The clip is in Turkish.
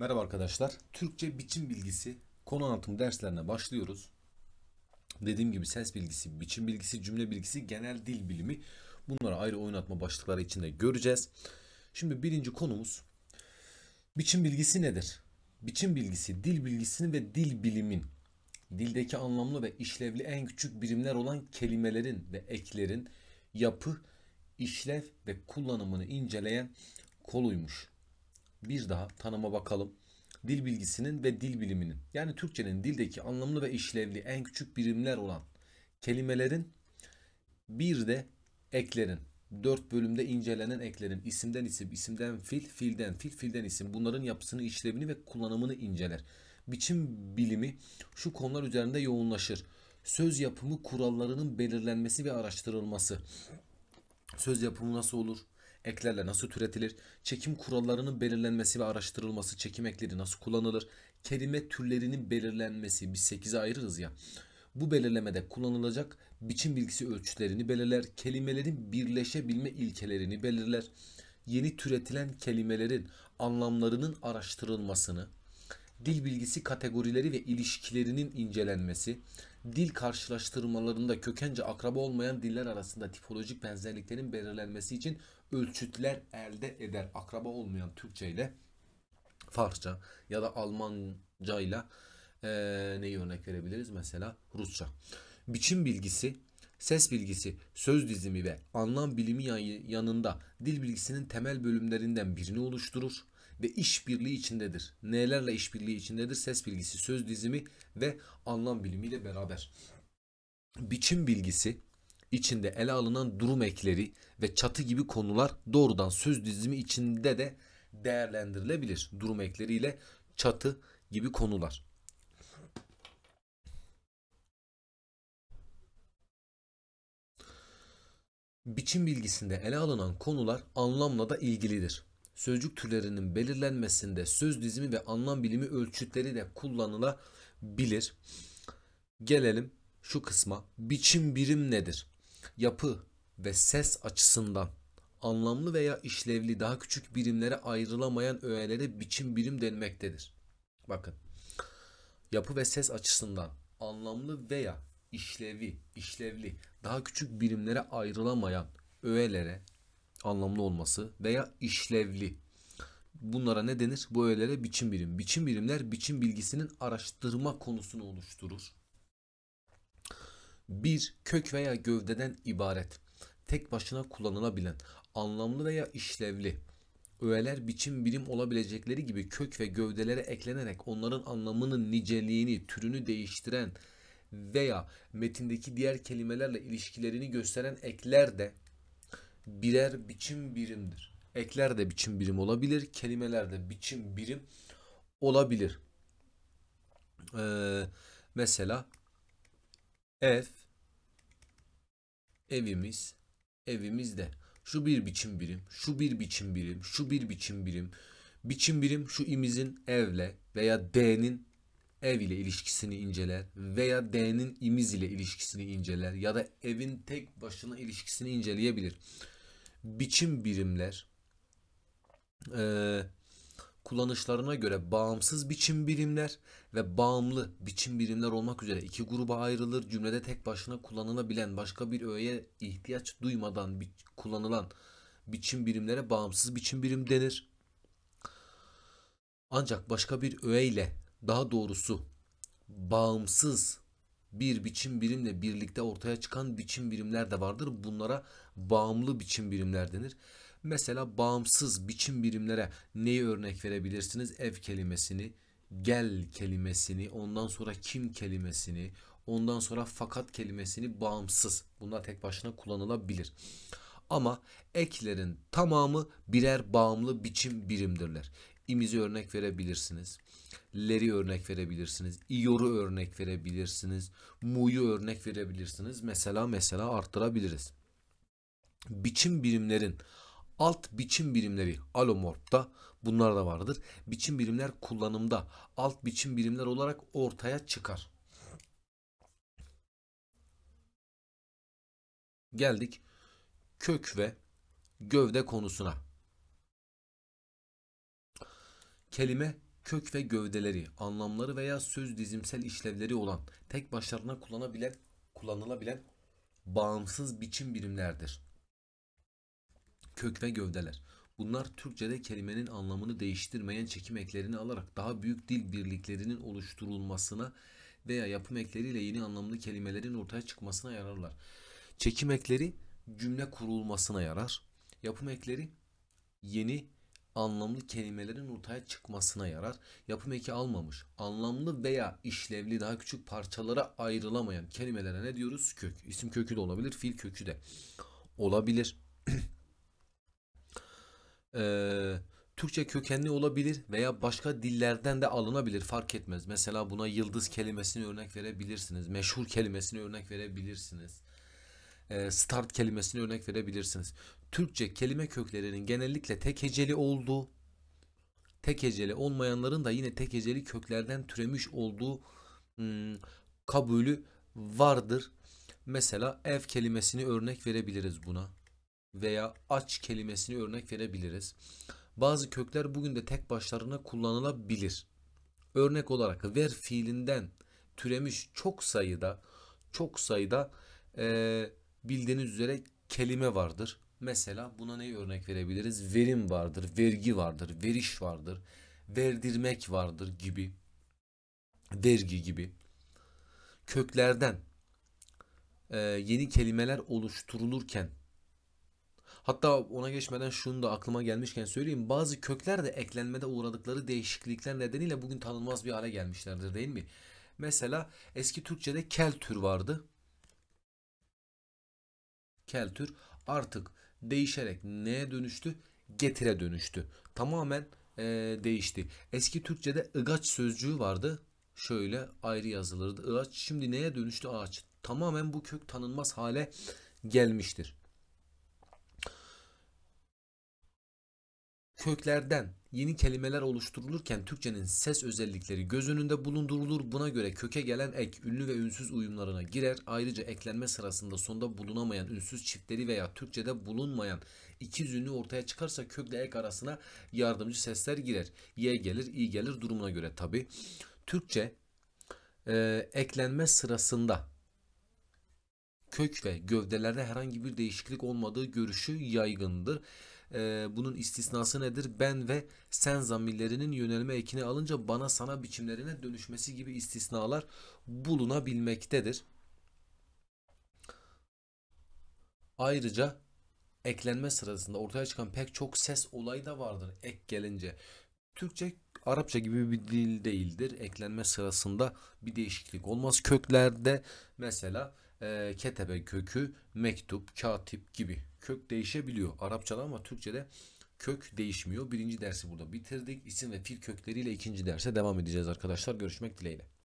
Merhaba arkadaşlar. Türkçe biçim bilgisi konu anlatım derslerine başlıyoruz. Dediğim gibi ses bilgisi, biçim bilgisi, cümle bilgisi, genel dil bilimi. Bunları ayrı oynatma başlıkları içinde göreceğiz. Şimdi birinci konumuz biçim bilgisi nedir? Biçim bilgisi, dil bilgisini ve dil bilimin dildeki anlamlı ve işlevli en küçük birimler olan kelimelerin ve eklerin yapı, işlev ve kullanımını inceleyen koluymuş bir daha tanıma bakalım. Dil bilgisinin ve dil biliminin yani Türkçenin dildeki anlamlı ve işlevli en küçük birimler olan kelimelerin bir de eklerin dört bölümde incelenen eklerin isimden isim, isimden fil, filden fil, filden isim bunların yapısını, işlevini ve kullanımını inceler. Biçim bilimi şu konular üzerinde yoğunlaşır. Söz yapımı kurallarının belirlenmesi ve araştırılması. Söz yapımı nasıl olur? eklerle nasıl türetilir, çekim kurallarının belirlenmesi ve araştırılması, çekim ekleri nasıl kullanılır, kelime türlerinin belirlenmesi, biz 8'e ayırırız ya. Bu belirlemede kullanılacak biçim bilgisi ölçütlerini belirler, kelimelerin birleşebilme ilkelerini belirler, yeni türetilen kelimelerin anlamlarının araştırılmasını, dil bilgisi kategorileri ve ilişkilerinin incelenmesi, dil karşılaştırmalarında kökence akraba olmayan diller arasında tipolojik benzerliklerin belirlenmesi için ölçütler elde eder. Akraba olmayan Türkçe ile Farsça ya da Almanca ile neyi örnek verebiliriz? Mesela Rusça. Biçim bilgisi, ses bilgisi, söz dizimi ve anlam bilimi yanında dil bilgisinin temel bölümlerinden birini oluşturur ve işbirliği içindedir. Nelerle işbirliği içindedir? Ses bilgisi, söz dizimi ve anlam bilimiyle beraber. Biçim bilgisi içinde ele alınan durum ekleri ve çatı gibi konular doğrudan söz dizimi içinde de değerlendirilebilir. Durum ekleriyle çatı gibi konular. Biçim bilgisinde ele alınan konular anlamla da ilgilidir. Sözcük türlerinin belirlenmesinde söz dizimi ve anlam bilimi ölçütleri de kullanılabilir. Gelelim şu kısma. Biçim birim nedir? yapı ve ses açısından anlamlı veya işlevli daha küçük birimlere ayrılamayan öğelere biçim birim denmektedir. Bakın. Yapı ve ses açısından anlamlı veya işlevi, işlevli daha küçük birimlere ayrılamayan öğelere anlamlı olması veya işlevli bunlara ne denir? Bu öğelere biçim birim. Biçim birimler biçim bilgisinin araştırma konusunu oluşturur bir kök veya gövdeden ibaret, tek başına kullanılabilen, anlamlı veya işlevli, öğeler biçim birim olabilecekleri gibi kök ve gövdelere eklenerek onların anlamının niceliğini, türünü değiştiren veya metindeki diğer kelimelerle ilişkilerini gösteren ekler de birer biçim birimdir. Ekler de biçim birim olabilir, kelimeler de biçim birim olabilir. Ee, mesela ev evimiz evimizde. Şu bir biçim birim, şu bir biçim birim, şu bir biçim birim. Biçim birim şu imizin evle veya D'nin ev ile ilişkisini inceler veya D'nin imiz ile ilişkisini inceler ya da evin tek başına ilişkisini inceleyebilir. Biçim birimler kullanışlarına göre bağımsız biçim birimler ve bağımlı biçim birimler olmak üzere iki gruba ayrılır. Cümlede tek başına kullanılabilen başka bir öğeye ihtiyaç duymadan bi kullanılan biçim birimlere bağımsız biçim birim denir. Ancak başka bir öğe ile daha doğrusu bağımsız bir biçim birimle birlikte ortaya çıkan biçim birimler de vardır. Bunlara bağımlı biçim birimler denir. Mesela bağımsız biçim birimlere neyi örnek verebilirsiniz? Ev kelimesini, gel kelimesini, ondan sonra kim kelimesini, ondan sonra fakat kelimesini bağımsız. Bunlar tek başına kullanılabilir. Ama eklerin tamamı birer bağımlı biçim birimdirler. İmizi örnek verebilirsiniz. Leri örnek verebilirsiniz. İyoru örnek verebilirsiniz. Mu'yu örnek verebilirsiniz. Mesela mesela arttırabiliriz. Biçim birimlerin Alt biçim birimleri alomorpta bunlar da vardır. Biçim birimler kullanımda alt biçim birimler olarak ortaya çıkar. Geldik kök ve gövde konusuna. Kelime kök ve gövdeleri, anlamları veya söz dizimsel işlevleri olan, tek başlarına kullanabilen, kullanılabilen bağımsız biçim birimlerdir kök ve gövdeler. Bunlar Türkçe'de kelimenin anlamını değiştirmeyen çekim eklerini alarak daha büyük dil birliklerinin oluşturulmasına veya yapım ekleriyle yeni anlamlı kelimelerin ortaya çıkmasına yararlar. Çekim ekleri cümle kurulmasına yarar. Yapım ekleri yeni anlamlı kelimelerin ortaya çıkmasına yarar. Yapım eki almamış, anlamlı veya işlevli daha küçük parçalara ayrılamayan kelimelere ne diyoruz? Kök. İsim kökü de olabilir, fil kökü de olabilir. e, Türkçe kökenli olabilir veya başka dillerden de alınabilir fark etmez. Mesela buna yıldız kelimesini örnek verebilirsiniz. Meşhur kelimesini örnek verebilirsiniz. E, start kelimesini örnek verebilirsiniz. Türkçe kelime köklerinin genellikle tek heceli olduğu, tek heceli olmayanların da yine tek heceli köklerden türemiş olduğu hmm, kabulü vardır. Mesela ev kelimesini örnek verebiliriz buna veya aç kelimesini örnek verebiliriz. Bazı kökler bugün de tek başlarına kullanılabilir. Örnek olarak ver fiilinden türemiş çok sayıda çok sayıda e, bildiğiniz üzere kelime vardır. Mesela buna ne örnek verebiliriz? Verim vardır, vergi vardır, veriş vardır, verdirmek vardır gibi. Vergi gibi. Köklerden e, yeni kelimeler oluşturulurken Hatta ona geçmeden şunu da aklıma gelmişken söyleyeyim. Bazı kökler de eklenmede uğradıkları değişiklikler nedeniyle bugün tanınmaz bir hale gelmişlerdir değil mi? Mesela eski Türkçe'de kel tür vardı. Kel tür artık değişerek neye dönüştü? Getire dönüştü. Tamamen e, değişti. Eski Türkçe'de ıgaç sözcüğü vardı. Şöyle ayrı yazılırdı. Ağaç şimdi neye dönüştü? Ağaç. Tamamen bu kök tanınmaz hale gelmiştir. Köklerden yeni kelimeler oluşturulurken Türkçenin ses özellikleri göz önünde bulundurulur. Buna göre köke gelen ek, ünlü ve ünsüz uyumlarına girer. Ayrıca eklenme sırasında sonda bulunamayan ünsüz çiftleri veya Türkçede bulunmayan iki ünlü ortaya çıkarsa kökle ek arasına yardımcı sesler girer. Y gelir, i gelir durumuna göre tabi. Türkçe e, eklenme sırasında kök ve gövdelerde herhangi bir değişiklik olmadığı görüşü yaygındır e, bunun istisnası nedir? Ben ve sen zamirlerinin yönelme ekini alınca bana sana biçimlerine dönüşmesi gibi istisnalar bulunabilmektedir. Ayrıca eklenme sırasında ortaya çıkan pek çok ses olayı da vardır ek gelince. Türkçe Arapça gibi bir dil değildir. Eklenme sırasında bir değişiklik olmaz. Köklerde mesela e, ketebe kökü, mektup, katip gibi kök değişebiliyor Arapçada ama Türkçe'de kök değişmiyor. Birinci dersi burada bitirdik. İsim ve fiil kökleriyle ikinci derse devam edeceğiz arkadaşlar. Görüşmek dileğiyle.